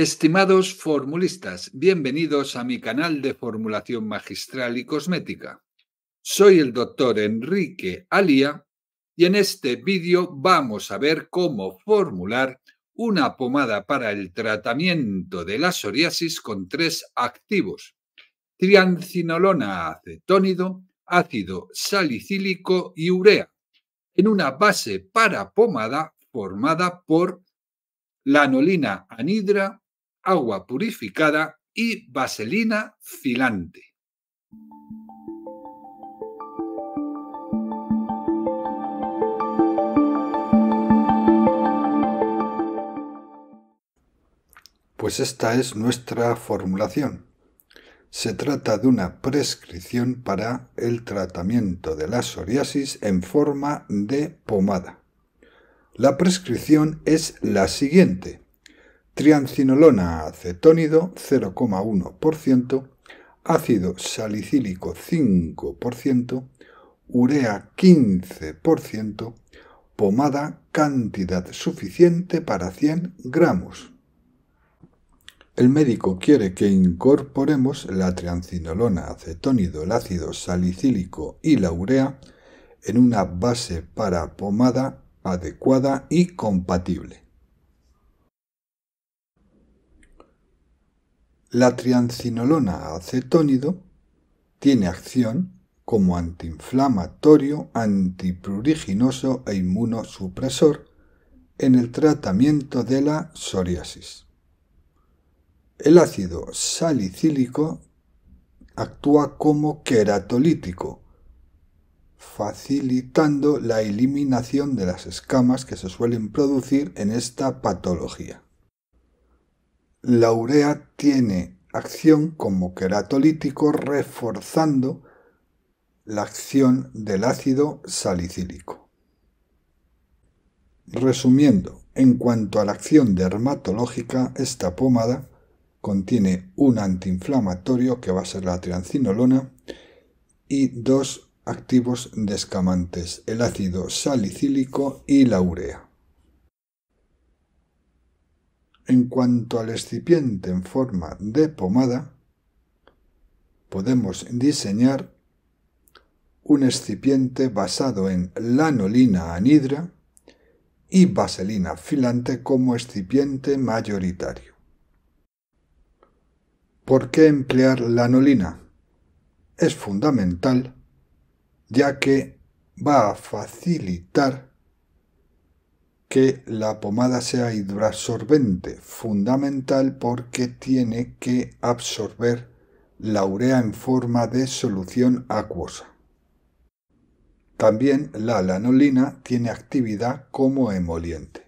Estimados formulistas, bienvenidos a mi canal de formulación magistral y cosmética. Soy el doctor Enrique Alía y en este vídeo vamos a ver cómo formular una pomada para el tratamiento de la psoriasis con tres activos. Triancinolona acetónido, ácido salicílico y urea, en una base para pomada formada por lanolina anhidra, agua purificada y vaselina filante. Pues esta es nuestra formulación. Se trata de una prescripción para el tratamiento de la psoriasis en forma de pomada. La prescripción es la siguiente triancinolona acetónido 0,1%, ácido salicílico 5%, urea 15%, pomada cantidad suficiente para 100 gramos. El médico quiere que incorporemos la triancinolona, acetónido, el ácido salicílico y la urea en una base para pomada adecuada y compatible. La triancinolona acetónido tiene acción como antiinflamatorio, antipruriginoso e inmunosupresor en el tratamiento de la psoriasis. El ácido salicílico actúa como queratolítico, facilitando la eliminación de las escamas que se suelen producir en esta patología. La urea tiene acción como queratolítico reforzando la acción del ácido salicílico. Resumiendo, en cuanto a la acción dermatológica, esta pomada contiene un antiinflamatorio que va a ser la triancinolona y dos activos descamantes, el ácido salicílico y la urea. En cuanto al escipiente en forma de pomada, podemos diseñar un excipiente basado en lanolina anhidra y vaselina filante como excipiente mayoritario. ¿Por qué emplear lanolina? Es fundamental ya que va a facilitar que la pomada sea hidrasorbente, fundamental porque tiene que absorber la urea en forma de solución acuosa. También la lanolina tiene actividad como emoliente.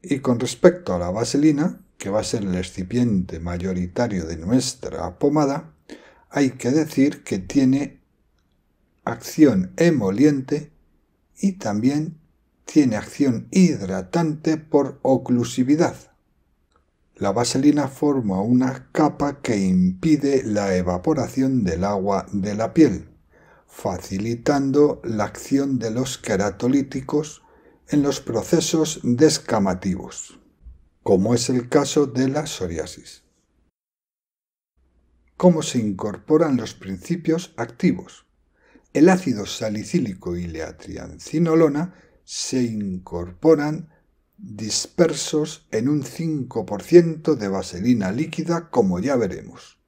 Y con respecto a la vaselina, que va a ser el excipiente mayoritario de nuestra pomada, hay que decir que tiene acción emoliente y también tiene acción hidratante por oclusividad. La vaselina forma una capa que impide la evaporación del agua de la piel, facilitando la acción de los queratolíticos en los procesos descamativos, como es el caso de la psoriasis. ¿Cómo se incorporan los principios activos? El ácido salicílico y la triancinolona se incorporan dispersos en un 5% de vaselina líquida, como ya veremos.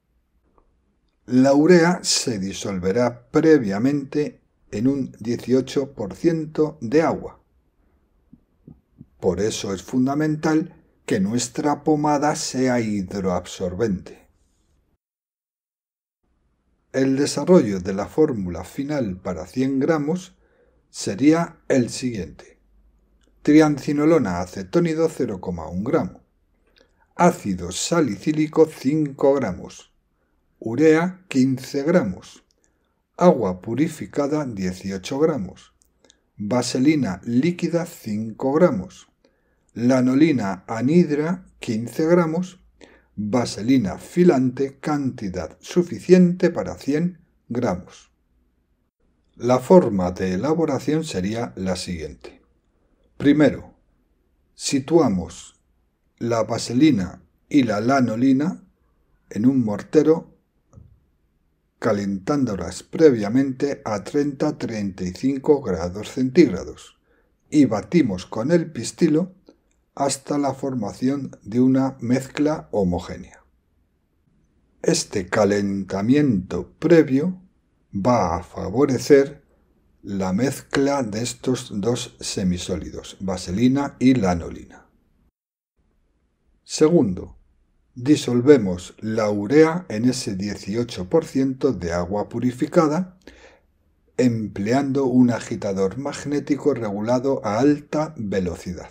La urea se disolverá previamente en un 18% de agua. Por eso es fundamental que nuestra pomada sea hidroabsorbente. El desarrollo de la fórmula final para 100 gramos sería el siguiente. Triancinolona acetónido 0,1 gramo. Ácido salicílico 5 gramos. Urea 15 gramos. Agua purificada 18 gramos. Vaselina líquida 5 gramos. Lanolina anhidra 15 gramos. Vaselina filante cantidad suficiente para 100 gramos. La forma de elaboración sería la siguiente. Primero, situamos la vaselina y la lanolina en un mortero calentándolas previamente a 30-35 grados centígrados y batimos con el pistilo hasta la formación de una mezcla homogénea. Este calentamiento previo va a favorecer la mezcla de estos dos semisólidos, vaselina y lanolina. Segundo, disolvemos la urea en ese 18% de agua purificada empleando un agitador magnético regulado a alta velocidad.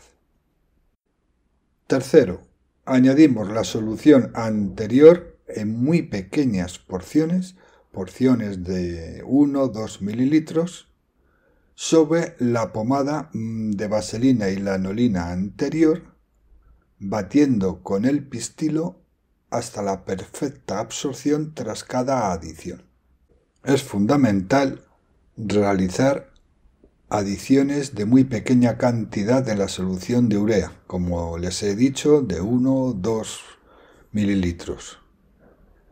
Tercero, añadimos la solución anterior en muy pequeñas porciones porciones de 1-2 mililitros sobre la pomada mm, de vaselina y lanolina anterior, batiendo con el pistilo hasta la perfecta absorción tras cada adición. Es fundamental realizar adiciones de muy pequeña cantidad de la solución de urea, como les he dicho, de 1 o 2 mililitros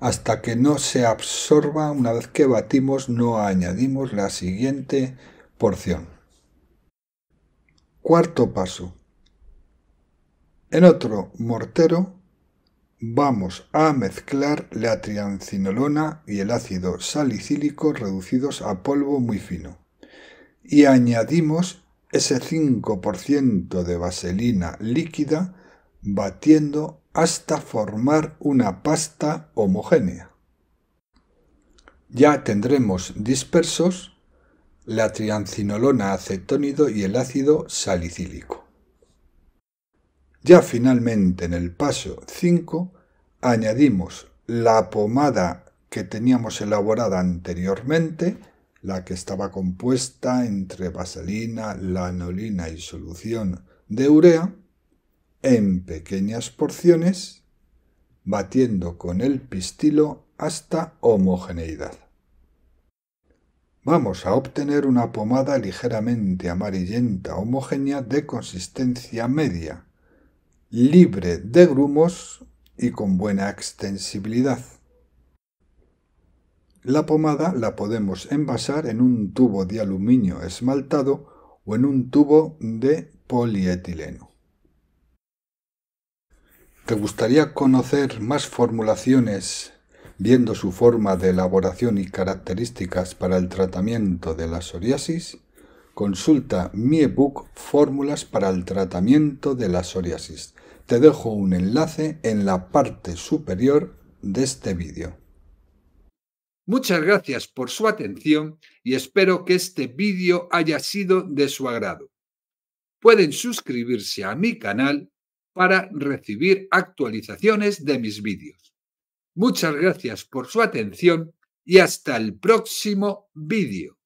hasta que no se absorba. Una vez que batimos no añadimos la siguiente porción. Cuarto paso. En otro mortero vamos a mezclar la triancinolona y el ácido salicílico reducidos a polvo muy fino. Y añadimos ese 5% de vaselina líquida batiendo hasta formar una pasta homogénea. Ya tendremos dispersos la triancinolona acetónido y el ácido salicílico. Ya finalmente en el paso 5 añadimos la pomada que teníamos elaborada anteriormente, la que estaba compuesta entre vaselina, lanolina y solución de urea, en pequeñas porciones, batiendo con el pistilo hasta homogeneidad. Vamos a obtener una pomada ligeramente amarillenta homogénea de consistencia media, libre de grumos y con buena extensibilidad. La pomada la podemos envasar en un tubo de aluminio esmaltado o en un tubo de polietileno. ¿Te gustaría conocer más formulaciones viendo su forma de elaboración y características para el tratamiento de la psoriasis? Consulta mi ebook Fórmulas para el tratamiento de la psoriasis. Te dejo un enlace en la parte superior de este vídeo. Muchas gracias por su atención y espero que este vídeo haya sido de su agrado. Pueden suscribirse a mi canal para recibir actualizaciones de mis vídeos. Muchas gracias por su atención y hasta el próximo vídeo.